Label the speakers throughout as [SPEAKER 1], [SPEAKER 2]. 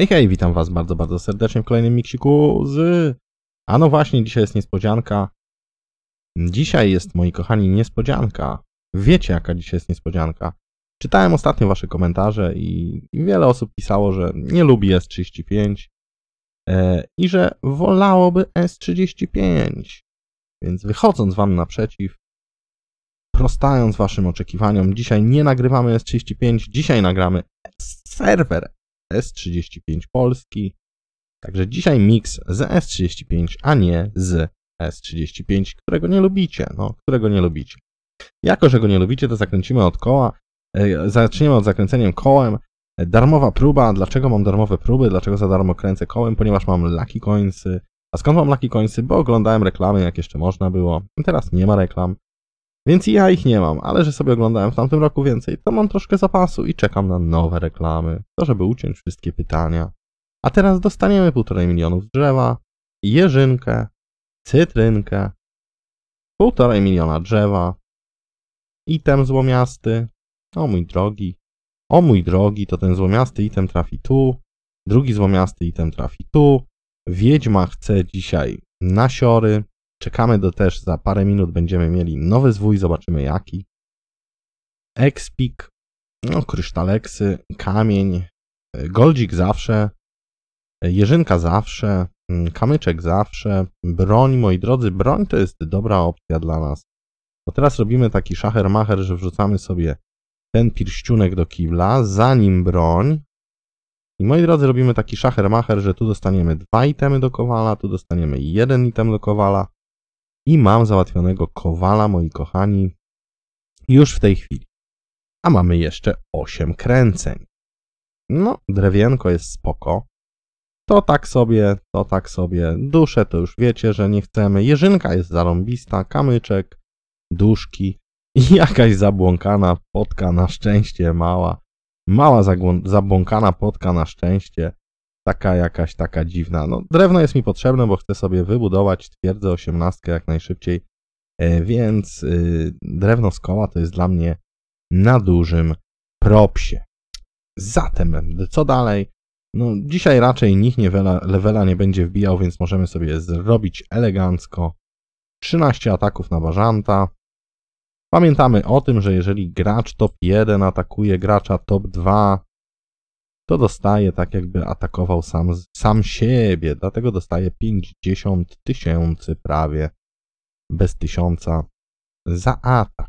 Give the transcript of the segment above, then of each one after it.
[SPEAKER 1] Hej, no hej, witam Was bardzo, bardzo serdecznie w kolejnym miksiku z... A no właśnie, dzisiaj jest niespodzianka. Dzisiaj jest, moi kochani, niespodzianka. Wiecie, jaka dzisiaj jest niespodzianka. Czytałem ostatnio Wasze komentarze i, wiele osób pisało, że nie lubi S35 e, i że wolałoby S35. Więc wychodząc Wam naprzeciw, prostając Waszym oczekiwaniom, dzisiaj nie nagrywamy S35, dzisiaj nagramy serwer S35 Polski. Także dzisiaj miks z S35, a nie z S35, którego nie lubicie, no, którego nie lubicie. Jako, że go nie lubicie, to zakręcimy od koła, e, zaczniemy od zakręceniem kołem. Darmowa próba, dlaczego mam darmowe próby, dlaczego za darmo kręcę kołem, ponieważ mam Lucky Coinsy. A skąd mam Lucky Coinsy? Bo oglądałem reklamy, jak jeszcze można było. Teraz nie ma reklam, więc ja ich nie mam, ale że sobie oglądałem w tamtym roku więcej, to mam troszkę zapasu i czekam na nowe reklamy, to żeby uciąć wszystkie pytania. A teraz dostaniemy półtorej milionów drzewa, jeżynkę, cytrynkę, półtorej miliona drzewa, item złomiasty, o mój drogi, o mój drogi, to ten złomiasty item trafi tu, drugi złomiasty item trafi tu, wiedźma chce dzisiaj nasiory, Czekamy do też za parę minut będziemy mieli nowy zwój, zobaczymy jaki. Expik, no kryształeksy kamień, e, goldzik zawsze, e, jeżynka zawsze, mm, kamyczek zawsze, broń, moi drodzy, broń to jest dobra opcja dla nas. Bo no teraz robimy taki szacher-macher, że wrzucamy sobie ten pierścionek do kibla, zanim broń. I moi drodzy, robimy taki szacher-macher, że tu dostaniemy dwa itemy do kowala, tu dostaniemy jeden item do kowala, i mam załatwionego kowala, moi kochani, już w tej chwili. A mamy jeszcze 8 kręceń. No, drewienko jest spoko. To tak sobie, to tak sobie. Dusze to już wiecie, że nie chcemy. Jeżynka jest zarąbista, kamyczek, duszki i jakaś zabłąkana potka na szczęście mała. Mała zabłąkana potka na szczęście taka jakaś taka dziwna. No, drewno jest mi potrzebne, bo chcę sobie wybudować twierdzę 18 jak najszybciej, e, więc y, drewno z koła to jest dla mnie na dużym propsie. Zatem, co dalej? No, dzisiaj raczej nikt nie wela, levela nie będzie wbijał, więc możemy sobie zrobić elegancko 13 ataków na Bażanta. Pamiętamy o tym, że jeżeli gracz top 1 atakuje gracza top 2, to dostaje tak jakby atakował sam, sam siebie, dlatego dostaje 50 tysięcy prawie bez tysiąca za atak.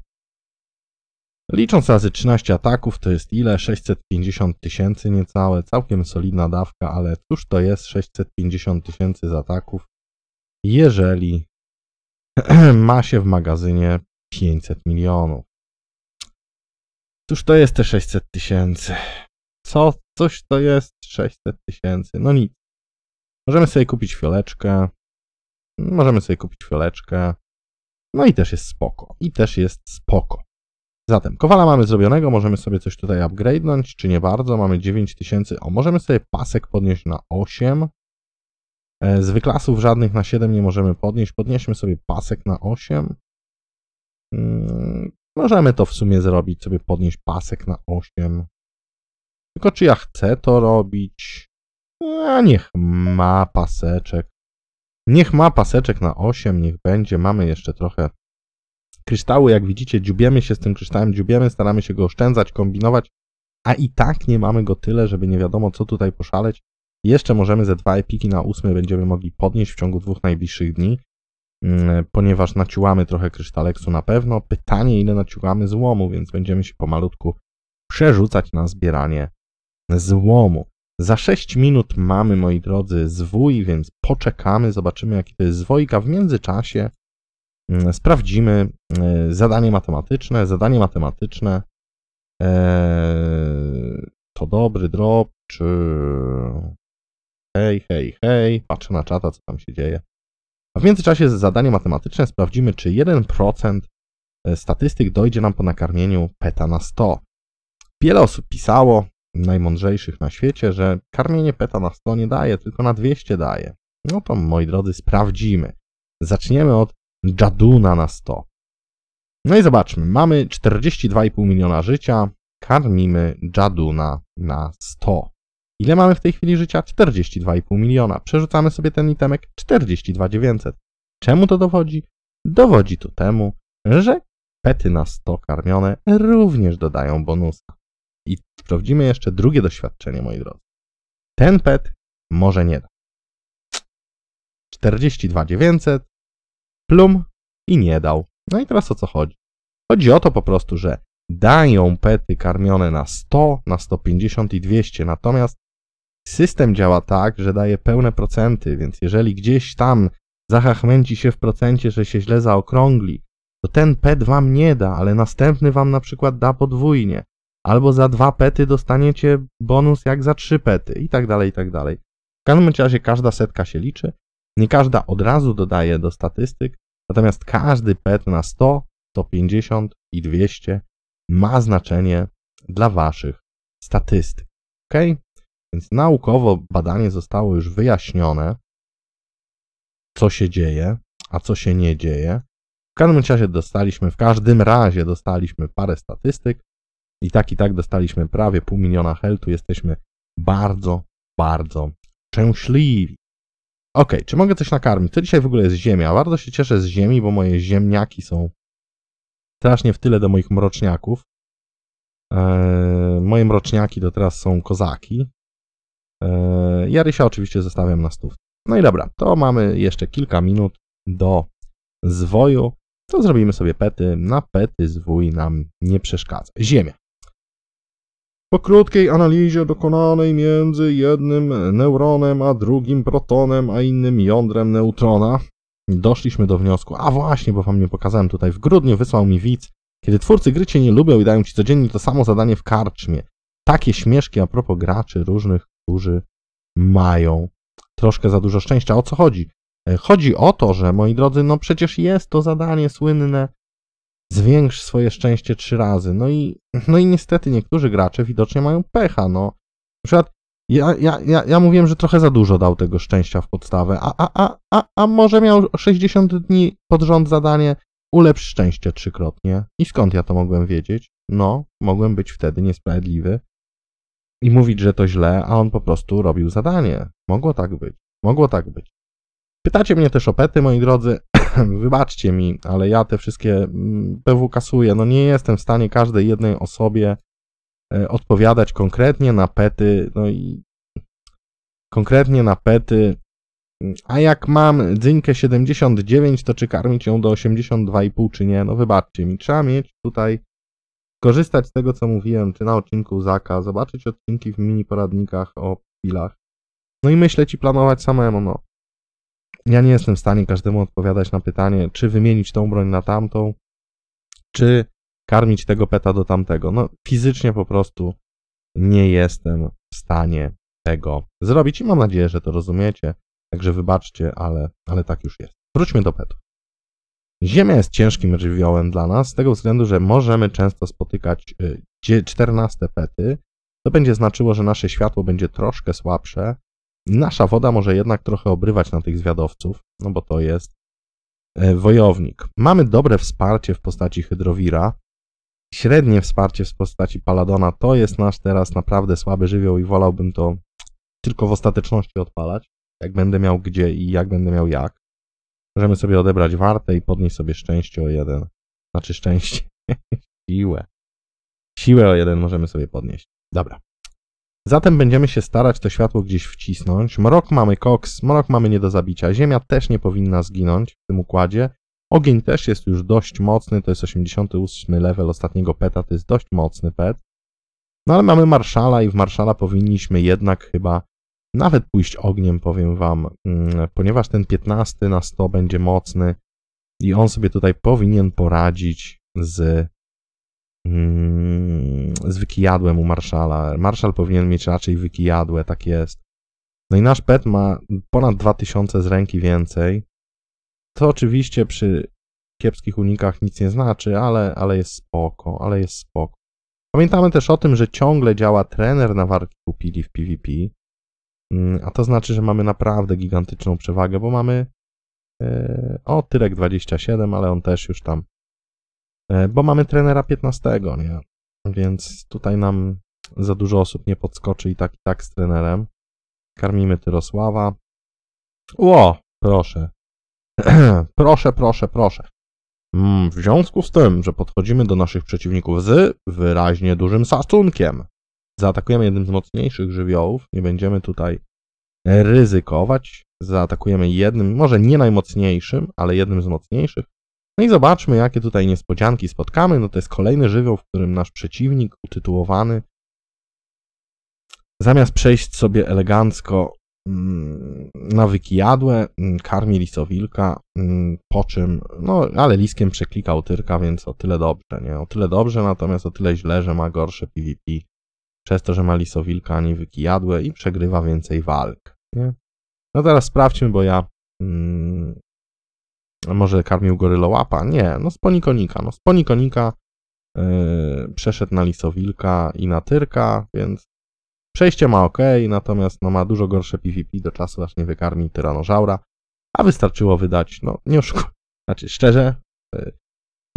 [SPEAKER 1] Licząc razy 13 ataków to jest ile? 650 tysięcy niecałe, całkiem solidna dawka, ale cóż to jest 650 tysięcy z ataków, jeżeli ma się w magazynie 500 milionów. Cóż to jest te 600 tysięcy? co, coś to jest 600 tysięcy, no nic. Możemy sobie kupić fioleczkę, możemy sobie kupić fioleczkę, no i też jest spoko, i też jest spoko. Zatem, kowala mamy zrobionego, możemy sobie coś tutaj upgrade'nąć, czy nie bardzo, mamy 9000, o, możemy sobie pasek podnieść na 8. E, Z wyklasów żadnych na 7 nie możemy podnieść, podnieśmy sobie pasek na 8. Mm, możemy to w sumie zrobić, sobie podnieść pasek na 8. Tylko czy ja chcę to robić? A niech ma paseczek. Niech ma paseczek na 8, niech będzie. Mamy jeszcze trochę kryształu. jak widzicie, dziubiemy się z tym kryształem, dziubiemy, staramy się go oszczędzać, kombinować, a i tak nie mamy go tyle, żeby nie wiadomo co tutaj poszaleć. Jeszcze możemy ze dwa epiki na 8 będziemy mogli podnieść w ciągu dwóch najbliższych dni, mm, ponieważ naciłamy trochę krysztaleksu na pewno. Pytanie, ile naciłamy złomu, więc będziemy się pomalutku przerzucać na zbieranie złomu. Za 6 minut mamy, moi drodzy, zwój, więc poczekamy, zobaczymy jaki to jest zwojka. W międzyczasie mm, sprawdzimy e, zadanie matematyczne. Zadanie matematyczne e, to dobry drop, czy... Hej, hej, hej, patrzę na czata, co tam się dzieje. A w międzyczasie zadanie matematyczne sprawdzimy, czy 1% e, statystyk dojdzie nam po nakarmieniu PETA na 100. Wiele osób pisało, najmądrzejszych na świecie, że karmienie peta na 100 nie daje, tylko na 200 daje. No to moi drodzy, sprawdzimy. Zaczniemy od Jaduna na 100. No i zobaczmy, mamy 42,5 miliona życia, karmimy Jaduna na 100. Ile mamy w tej chwili życia? 42,5 miliona. Przerzucamy sobie ten itemek 42,900. Czemu to dowodzi? Dowodzi to temu, że pety na 100 karmione również dodają bonusa. I sprawdzimy jeszcze drugie doświadczenie, moi drodzy. Ten pet może nie da. 42,900, plum i nie dał. No i teraz o co chodzi? Chodzi o to po prostu, że dają pety karmione na 100, na 150 i 200, natomiast system działa tak, że daje pełne procenty, więc jeżeli gdzieś tam zahachmęci się w procencie, że się źle zaokrągli, to ten pet wam nie da, ale następny wam na przykład da podwójnie albo za dwa pety dostaniecie bonus jak za trzy pety i tak dalej, i tak dalej. W każdym razie każda setka się liczy, nie każda od razu dodaje do statystyk, natomiast każdy pet na 100, 150 i 200 ma znaczenie dla waszych statystyk. Ok? Więc naukowo badanie zostało już wyjaśnione, co się dzieje, a co się nie dzieje. W każdym razie dostaliśmy, w każdym razie dostaliśmy parę statystyk, i tak i tak dostaliśmy prawie pół miliona heltu. Jesteśmy bardzo, bardzo szczęśliwi. Ok, czy mogę coś nakarmić? Co dzisiaj w ogóle jest ziemia? Bardzo się cieszę z ziemi, bo moje ziemniaki są strasznie w tyle do moich mroczniaków. Eee, moje mroczniaki to teraz są kozaki. Eee, Jarysia oczywiście zostawiam na stów. No i dobra, to mamy jeszcze kilka minut do zwoju. To zrobimy sobie pety. Na pety zwój nam nie przeszkadza. Ziemia. Po krótkiej analizie dokonanej między jednym neuronem a drugim protonem, a innym jądrem neutrona, doszliśmy do wniosku, a właśnie, bo wam nie pokazałem tutaj, w grudniu wysłał mi widz, kiedy twórcy gry cię nie lubią i dają ci codziennie to samo zadanie w karczmie. Takie śmieszki a propos graczy różnych, którzy mają troszkę za dużo szczęścia. O co chodzi? E, chodzi o to, że moi drodzy, no przecież jest to zadanie słynne zwiększ swoje szczęście trzy razy. No i, no i niestety niektórzy gracze widocznie mają pecha, no. Na przykład ja, ja, ja, ja mówiłem, że trochę za dużo dał tego szczęścia w podstawę, a, a, a, a, a może miał 60 dni pod rząd zadanie ulepsz szczęście trzykrotnie. I skąd ja to mogłem wiedzieć? No, mogłem być wtedy niesprawiedliwy i mówić, że to źle, a on po prostu robił zadanie. Mogło tak być. Mogło tak być. Pytacie mnie też o pety, moi drodzy. wybaczcie mi, ale ja te wszystkie mm, PW kasuję. No nie jestem w stanie każdej jednej osobie e, odpowiadać konkretnie na pety, no i konkretnie na pety. A jak mam dzinkę 79, to czy karmić ją do 82,5 czy nie? No wybaczcie mi, trzeba mieć tutaj korzystać z tego, co mówiłem, czy na odcinku Zaka, zobaczyć odcinki w mini poradnikach o pilach. No i myśleć i planować samemu, no. Ja nie jestem w stanie każdemu odpowiadać na pytanie, czy wymienić tą broń na tamtą, czy karmić tego peta do tamtego. No, fizycznie po prostu nie jestem w stanie tego zrobić i mam nadzieję, że to rozumiecie. Także wybaczcie, ale, ale tak już jest. Wróćmy do petu. Ziemia jest ciężkim żywiołem dla nas, z tego względu, że możemy często spotykać 14 y, pety. To będzie znaczyło, że nasze światło będzie troszkę słabsze, Nasza woda może jednak trochę obrywać na tych zwiadowców, no bo to jest e, wojownik. Mamy dobre wsparcie w postaci Hydrowira, średnie wsparcie w postaci Paladona. To jest nasz teraz naprawdę słaby żywioł i wolałbym to tylko w ostateczności odpalać, jak będę miał gdzie i jak będę miał jak. Możemy sobie odebrać wartę i podnieść sobie szczęście o jeden. Znaczy szczęście, siłę. Siłę o jeden możemy sobie podnieść. Dobra. Zatem będziemy się starać to światło gdzieś wcisnąć. Mrok mamy koks, mrok mamy nie do zabicia. Ziemia też nie powinna zginąć w tym układzie. Ogień też jest już dość mocny, to jest 88 level ostatniego peta, to jest dość mocny pet. No ale mamy marszala i w marszala powinniśmy jednak chyba nawet pójść ogniem, powiem wam, mm, ponieważ ten 15 na 100 będzie mocny i on sobie tutaj powinien poradzić z mm, z wykijadłem u Marszala. Marszal powinien mieć raczej wykijadłe, tak jest. No i nasz pet ma ponad 2000 z ręki więcej. To oczywiście przy kiepskich unikach nic nie znaczy, ale, ale jest spoko, ale jest spoko. Pamiętamy też o tym, że ciągle działa trener na warki kupili w PvP, mm, a to znaczy, że mamy naprawdę gigantyczną przewagę, bo mamy e, o Tyrek 27, ale on też już tam E, bo mamy trenera 15, nie? Więc tutaj nam za dużo osób nie podskoczy i tak i tak z trenerem. Karmimy Tyrosława. Ło, proszę. proszę, proszę, proszę. Mm, w związku z tym, że podchodzimy do naszych przeciwników z wyraźnie dużym szacunkiem, zaatakujemy jednym z mocniejszych żywiołów, nie będziemy tutaj ryzykować, zaatakujemy jednym, może nie najmocniejszym, ale jednym z mocniejszych, no i zobaczmy, jakie tutaj niespodzianki spotkamy. No to jest kolejny żywioł, w którym nasz przeciwnik utytułowany zamiast przejść sobie elegancko mm, na wykijadłe, mm, karmi lisowilka, mm, po czym, no ale liskiem przeklikał tyrka, więc o tyle dobrze, nie? O tyle dobrze, natomiast o tyle źle, że ma gorsze PvP, przez to, że ma lisowilka, ani wykijadłe i przegrywa więcej walk, nie? No teraz sprawdźmy, bo ja może karmił gorylołapa? Nie, no ponikonika. No sponikonika yy, przeszedł na lisowilka i na tyrka, więc przejście ma ok, natomiast no, ma dużo gorsze PvP do czasu, aż nie wykarmi tyranożaura, a wystarczyło wydać, no nie oszukuję, Znaczy, szczerze, yy,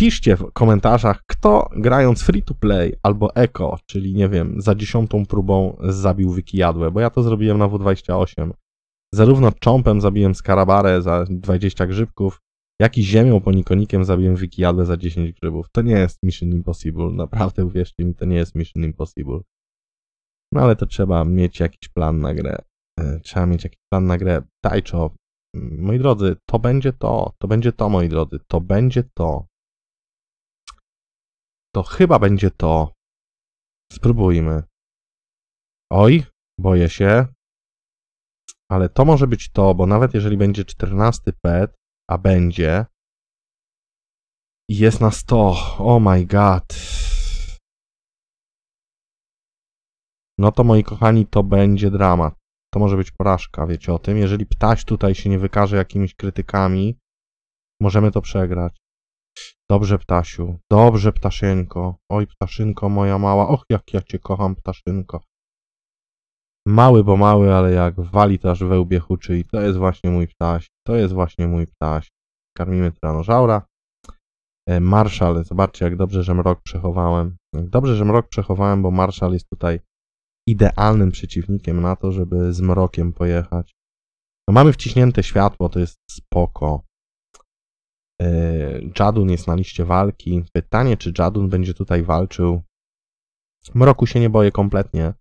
[SPEAKER 1] piszcie w komentarzach, kto grając free to play albo eko, czyli nie wiem, za dziesiątą próbą zabił wykijadłę, bo ja to zrobiłem na W28. Zarówno czompem zabiłem skarabarę za 20 grzybków, Jaki ziemią ponikonikiem zabiję wikijadłę za 10 grzybów. To nie jest Mission Impossible. Naprawdę uwierzcie mi, to nie jest Mission Impossible. No ale to trzeba mieć jakiś plan na grę. E, trzeba mieć jakiś plan na grę. Tajczo, mm, moi drodzy, to będzie to. To będzie to, moi drodzy. To będzie to. To chyba będzie to. Spróbujmy. Oj, boję się. Ale to może być to, bo nawet jeżeli będzie 14 pet, a będzie. I jest na 100. Oh my god. No to moi kochani, to będzie dramat. To może być porażka, wiecie o tym. Jeżeli ptaś tutaj się nie wykaże jakimiś krytykami, możemy to przegrać. Dobrze, ptasiu. Dobrze, ptaszenko. Oj, ptaszynko moja mała. Och, jak ja cię kocham, ptaszynko. Mały bo mały, ale jak wali, to aż łbie huczy i to jest właśnie mój ptaś, to jest właśnie mój ptaś. Karmimy tyranożaura. E, marszal, zobaczcie jak dobrze, że mrok przechowałem. Dobrze, że mrok przechowałem, bo Marszal jest tutaj idealnym przeciwnikiem na to, żeby z mrokiem pojechać. No mamy wciśnięte światło, to jest spoko. E, Jadun jest na liście walki. Pytanie, czy Jadun będzie tutaj walczył. Mroku się nie boję kompletnie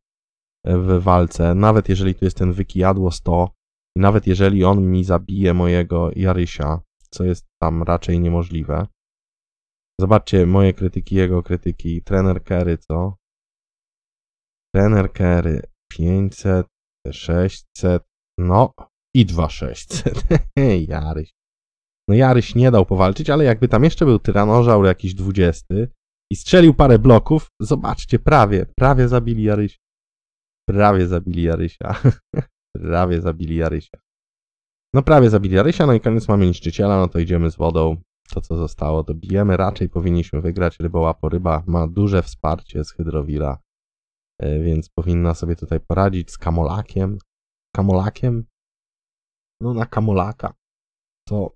[SPEAKER 1] w walce, nawet jeżeli tu jest ten wykijadło 100 i nawet jeżeli on mi zabije mojego Jarysia, co jest tam raczej niemożliwe. Zobaczcie moje krytyki, jego krytyki. Trener Kerry, co? Trener Kerry 500, 600, no i 2600. Jaryś. No Jaryś nie dał powalczyć, ale jakby tam jeszcze był tyranożaur jakiś 20 i strzelił parę bloków, zobaczcie, prawie, prawie zabili Jaryś prawie zabili Jarysia. prawie zabili Jarysia. No prawie zabili Jarysia, no i koniec mamy niszczyciela, no to idziemy z wodą. To co zostało dobijemy, raczej powinniśmy wygrać. po ryba ma duże wsparcie z Hydrowira, e, więc powinna sobie tutaj poradzić z Kamolakiem. Kamolakiem? No na Kamolaka. To,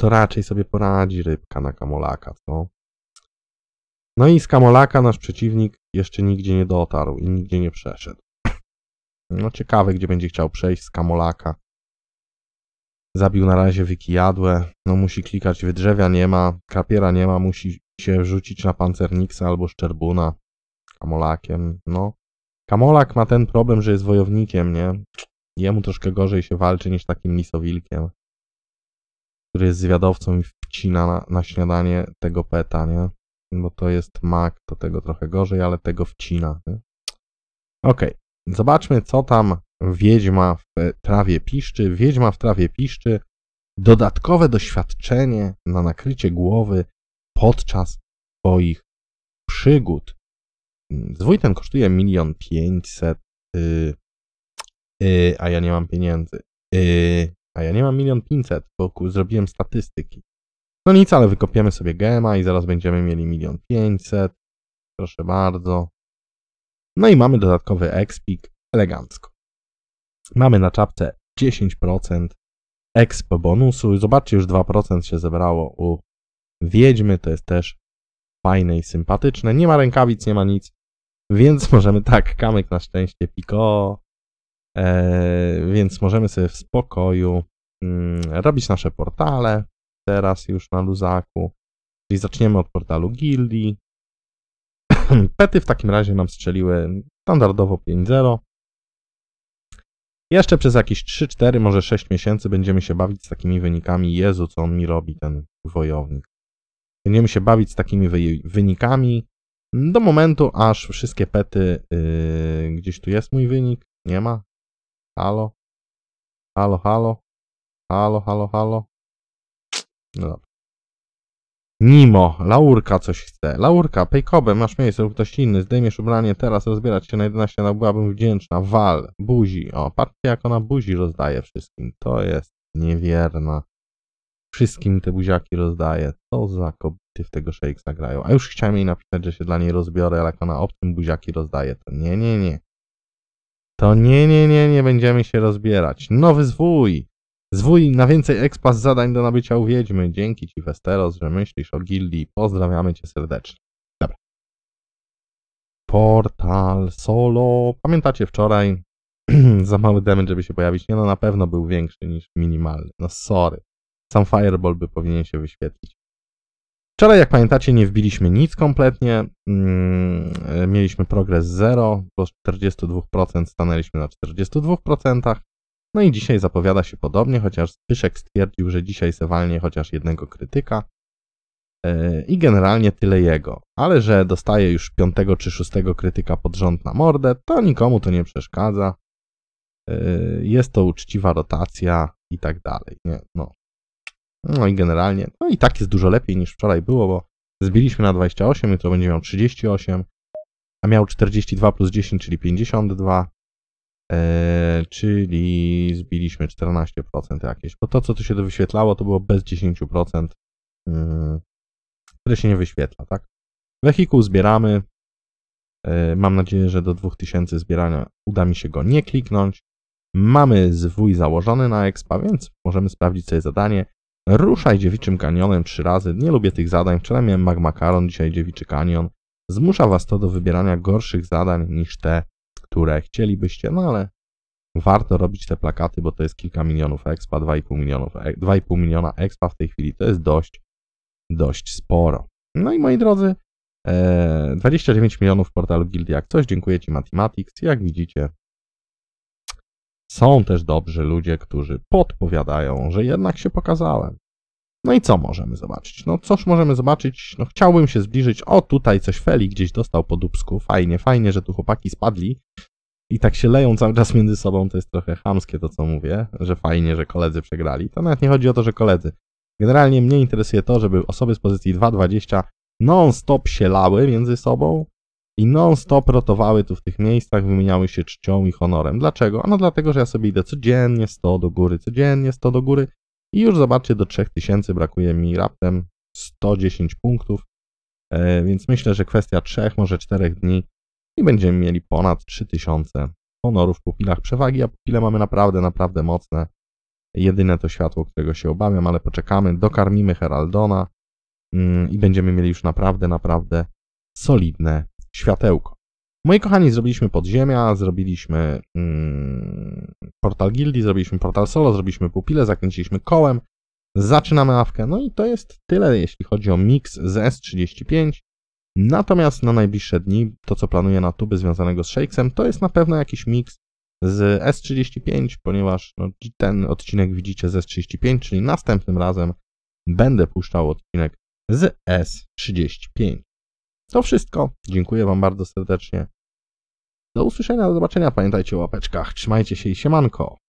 [SPEAKER 1] to raczej sobie poradzi rybka na Kamolaka, co? No i z Kamolaka nasz przeciwnik jeszcze nigdzie nie dotarł i nigdzie nie przeszedł. No ciekawe, gdzie będzie chciał przejść z Kamolaka. Zabił na razie wykijadłe. No musi klikać wydrzewia, nie ma. Krapiera nie ma, musi się rzucić na pancerniksa albo szczerbuna. Kamolakiem, no. Kamolak ma ten problem, że jest wojownikiem, nie? Jemu troszkę gorzej się walczy niż takim lisowilkiem, który jest zwiadowcą i wcina na, na śniadanie tego peta, nie? bo to jest Mac, to tego trochę gorzej, ale tego wcina. Okej, zobaczmy co tam Wiedźma w trawie piszczy. Wiedźma w trawie piszczy. Dodatkowe doświadczenie na nakrycie głowy podczas Twoich przygód. Zwój ten kosztuje milion pięćset, y, y, a ja nie mam pieniędzy. Yy, a ja nie mam milion pięćset, bo zrobiłem statystyki. No nic, ale wykopiemy sobie gema i zaraz będziemy mieli milion pięćset. Proszę bardzo. No i mamy dodatkowy expik elegancko. Mamy na czapce 10% expo bonusu. Zobaczcie, już 2% się zebrało u Wiedźmy. To jest też fajne i sympatyczne. Nie ma rękawic, nie ma nic. Więc możemy tak, kamyk na szczęście, piko. Eee, więc możemy sobie w spokoju mm, robić nasze portale, teraz już na luzaku. Czyli zaczniemy od portalu gildii. Pety w takim razie nam strzeliły standardowo 5-0. Jeszcze przez jakieś 3-4, może 6 miesięcy będziemy się bawić z takimi wynikami. Jezu, co on mi robi, ten wojownik. Będziemy się bawić z takimi wy wynikami do momentu, aż wszystkie pety... Yy, gdzieś tu jest mój wynik? Nie ma? Halo? Halo, halo? Halo, halo, halo? No dobra. Nimo, Laurka coś chce. Laurka, pejkowe, masz miejsce lub ktoś inny, zdejmiesz ubranie teraz, rozbierać się na 11, no byłabym wdzięczna. Wal, buzi, o, patrzcie jak ona buzi rozdaje wszystkim. To jest niewierna. Wszystkim te buziaki rozdaje. Co za kobiety w tego szejk zagrają. A już chciałem jej napisać, że się dla niej rozbiorę, ale jak ona obcym buziaki rozdaje, to nie, nie, nie. To nie, nie, nie, nie będziemy się rozbierać. Nowy zwój! Zwój na więcej ekspas zadań do nabycia u Wiedźmy. Dzięki Ci, Westeros, że myślisz o gildii. Pozdrawiamy Cię serdecznie. Dobra. Portal solo. Pamiętacie wczoraj? za mały damage, żeby się pojawić. Nie no, na pewno był większy niż minimalny. No sorry. Sam Fireball by powinien się wyświetlić. Wczoraj, jak pamiętacie, nie wbiliśmy nic kompletnie. Mm, e, mieliśmy progres 0, bo z 42% stanęliśmy na 42%. No i dzisiaj zapowiada się podobnie, chociaż Zbyszek stwierdził, że dzisiaj sewalnie chociaż jednego krytyka e, i generalnie tyle jego. Ale że dostaje już piątego czy szóstego krytyka pod rząd na mordę, to nikomu to nie przeszkadza. E, jest to uczciwa rotacja i tak dalej. Nie, no. no i generalnie, no i tak jest dużo lepiej niż wczoraj było, bo zbiliśmy na 28, jutro będzie miał 38, a miał 42 plus 10, czyli 52. E, czyli zbiliśmy 14% jakieś, bo to, co tu się wyświetlało, to było bez 10%, y, które się nie wyświetla, tak? Wehikuł zbieramy. E, mam nadzieję, że do 2000 zbierania uda mi się go nie kliknąć. Mamy zwój założony na expa, więc możemy sprawdzić sobie zadanie. Ruszaj dziewiczym kanionem trzy razy. Nie lubię tych zadań. Wczoraj miałem magmakaron, dzisiaj dziewiczy kanion. Zmusza was to do wybierania gorszych zadań niż te, które chcielibyście, no ale warto robić te plakaty, bo to jest kilka milionów expa, 2,5, milionów, 2,5 e, miliona expa w tej chwili, to jest dość, dość sporo. No i moi drodzy, 29 e, milionów w portalu Gildy, jak coś, dziękuję Ci Mathematics, jak widzicie, są też dobrzy ludzie, którzy podpowiadają, że jednak się pokazałem. No i co możemy zobaczyć? No cóż możemy zobaczyć? No chciałbym się zbliżyć. O, tutaj coś Feli gdzieś dostał po dubsku. Fajnie, fajnie, że tu chłopaki spadli. I tak się leją cały czas między sobą. To jest trochę chamskie to, co mówię, że fajnie, że koledzy przegrali. To nawet nie chodzi o to, że koledzy. Generalnie mnie interesuje to, żeby osoby z pozycji 2.20 non-stop się lały między sobą i non-stop rotowały tu w tych miejscach, wymieniały się czcią i honorem. Dlaczego? No dlatego, że ja sobie idę codziennie 100 do góry, codziennie 100 do góry i już zobaczcie, do 3000 brakuje mi raptem 110 punktów, e, więc myślę, że kwestia 3, może 4 dni i będziemy mieli ponad 3000 honorów w pupilach przewagi, a pupile mamy naprawdę, naprawdę mocne. Jedyne to światło, którego się obawiam, ale poczekamy, dokarmimy Heraldona mm, i będziemy mieli już naprawdę, naprawdę solidne światełko. Moi kochani, zrobiliśmy podziemia, zrobiliśmy mm, portal gildii, zrobiliśmy portal solo, zrobiliśmy pupilę, zakręciliśmy kołem, zaczynamy awkę. No i to jest tyle, jeśli chodzi o mix z S35. Natomiast na najbliższe dni, to co planuję na tuby związanego z Shakesem, to jest na pewno jakiś mix z S35, ponieważ no, ten odcinek widzicie z S35, czyli następnym razem będę puszczał odcinek z S35. To wszystko. Dziękuję Wam bardzo serdecznie. Do usłyszenia, do zobaczenia. Pamiętajcie o łapeczkach. Trzymajcie się i siemanko.